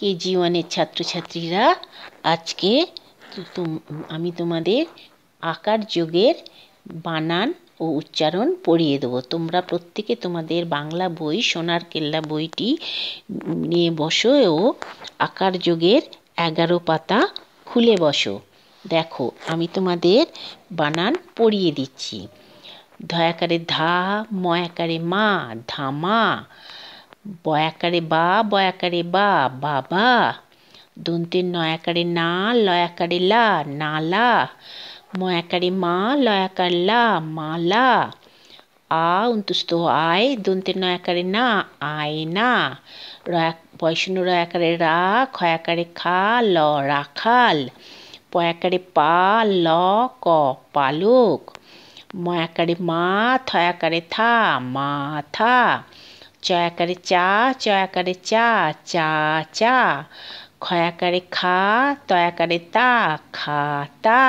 KG ওয়ানের ছাত্রছাত্রীরা আজকে আমি তোমাদের আকার যোগের বানান ও উচ্চারণ পড়িয়ে দেবো তোমরা প্রত্যেকে তোমাদের বাংলা বই সোনার কেল্লা বইটি নিয়ে বসো ও আকার যোগের এগারো পাতা খুলে বসো দেখো আমি তোমাদের বানান পড়িয়ে দিচ্ছি ধয়াকারে ধা ময়াকারে মা ধামা বয়াকারে বা বয়াকারে বা বাবা দন্তে নয়াকারে না লয়াকারে লা নালা ময়াকারে মা লয়াকার লা মালা আ অন্তুস্ত আয় দন্তে নয়াকারে না আয় না পয়সূন্য রয়াকারে রা খয়াকারে খা ল রাখাল পয়াকারে পা ল ক পালক ময়াকারে মা থয়াকারে থা মা থা চয়া আকারে চা চয়া আকারে চা চা চা খয়া খয়াকারে খা তয়া তয়াকারে তা খা তা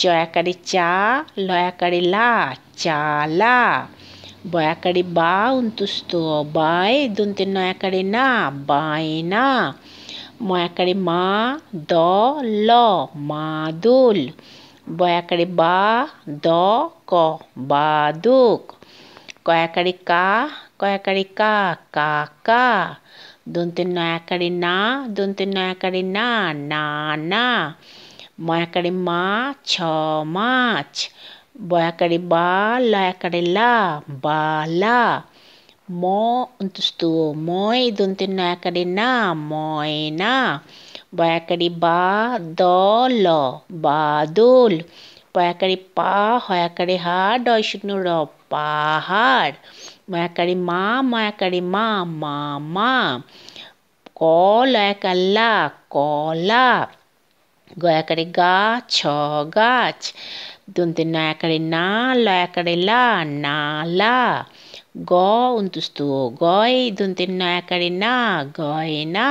চয়াকারে চা লয়া লয়াকারে লা চা লা বয়াকারে বা অন্তুস্ত বায় দন্তে নয়াকারে না বায় না ময়া ময়াকারে মা দ ল মা দোল বয়া বয়াকারে বা দ ক কয়া কয়াকারে কা কয়াকারে কা কা কা দন্তে নয়াকারে না দন্তে নয়াকারে না না না ময়াকারে মা ছ মাছ বয়াকারে বা লয়াকারে লা বা লা ম অন্তস্ত ময় দন্তে নয়াকারে না ময় না বয়াকারে বা দ ল বা দোল বয়াকারে পা হয়াকারে হা ডয় শূন্য র पहाड़ मा मैकड़िमा मैकड़िमा मामा कौल कल्ला कौला गया करे गा छ गाछ दुन तीन करे ना लय करे ला नाला গ অন্তুস্ত গয় দন্তের ন আকারে না গয়ে না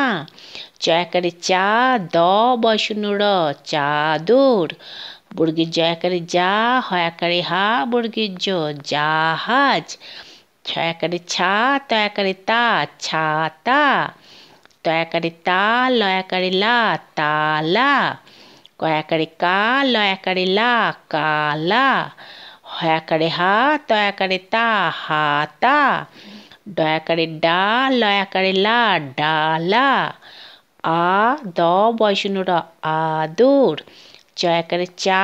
চ আকারে চা দ বয়শূন্য র চাদর বর্গের জ আকারে যা হয় আকারে হা বর্গের জ জাহাজ ছ আকারে ছা ত আকারে তা ছাতা ত আকারে তা ল আকারে লা তালা ক আকারে কা ল আকারে লা কালা হয়াকারে হা তয়াকারে তা হা তা ডয়াকারে ডা লয়াকারে লা ডা লা আ দ বয়সূন্যরা আদর চয়াকারে চা